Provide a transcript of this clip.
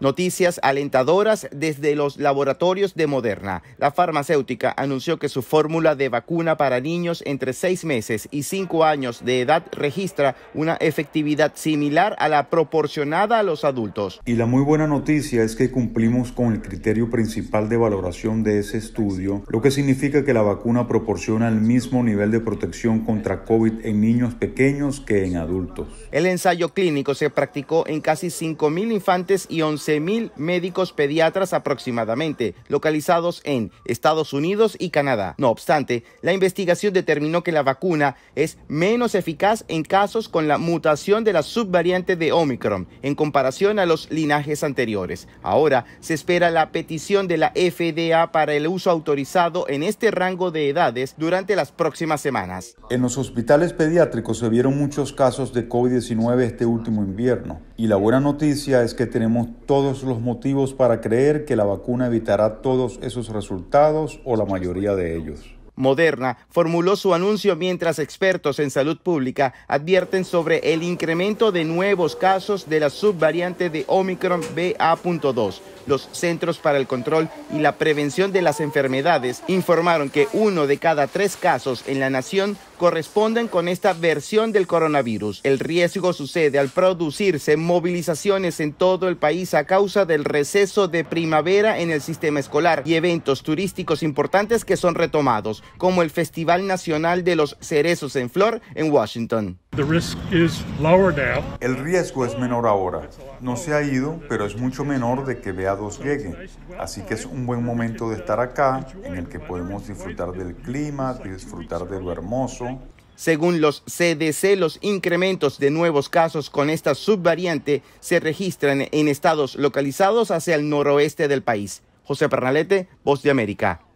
Noticias alentadoras desde los laboratorios de Moderna. La farmacéutica anunció que su fórmula de vacuna para niños entre 6 meses y 5 años de edad registra una efectividad similar a la proporcionada a los adultos. Y la muy buena noticia es que cumplimos con el criterio principal de valoración de ese estudio, lo que significa que la vacuna proporciona el mismo nivel de protección contra COVID en niños pequeños que en adultos. El ensayo clínico se practicó en casi 5.000 infantes y 11 mil médicos pediatras aproximadamente, localizados en Estados Unidos y Canadá. No obstante, la investigación determinó que la vacuna es menos eficaz en casos con la mutación de la subvariante de Omicron en comparación a los linajes anteriores. Ahora se espera la petición de la FDA para el uso autorizado en este rango de edades durante las próximas semanas. En los hospitales pediátricos se vieron muchos casos de COVID-19 este último invierno. Y la buena noticia es que tenemos todos los motivos para creer que la vacuna evitará todos esos resultados o la mayoría de ellos. Moderna formuló su anuncio mientras expertos en salud pública advierten sobre el incremento de nuevos casos de la subvariante de Omicron BA.2 los Centros para el Control y la Prevención de las Enfermedades informaron que uno de cada tres casos en la nación corresponden con esta versión del coronavirus. El riesgo sucede al producirse movilizaciones en todo el país a causa del receso de primavera en el sistema escolar y eventos turísticos importantes que son retomados, como el Festival Nacional de los Cerezos en Flor en Washington. El riesgo es menor ahora. No se ha ido, pero es mucho menor de que vea dos llegue. Así que es un buen momento de estar acá, en el que podemos disfrutar del clima, disfrutar de lo hermoso. Según los CDC, los incrementos de nuevos casos con esta subvariante se registran en estados localizados hacia el noroeste del país. José Pernalete, Voz de América.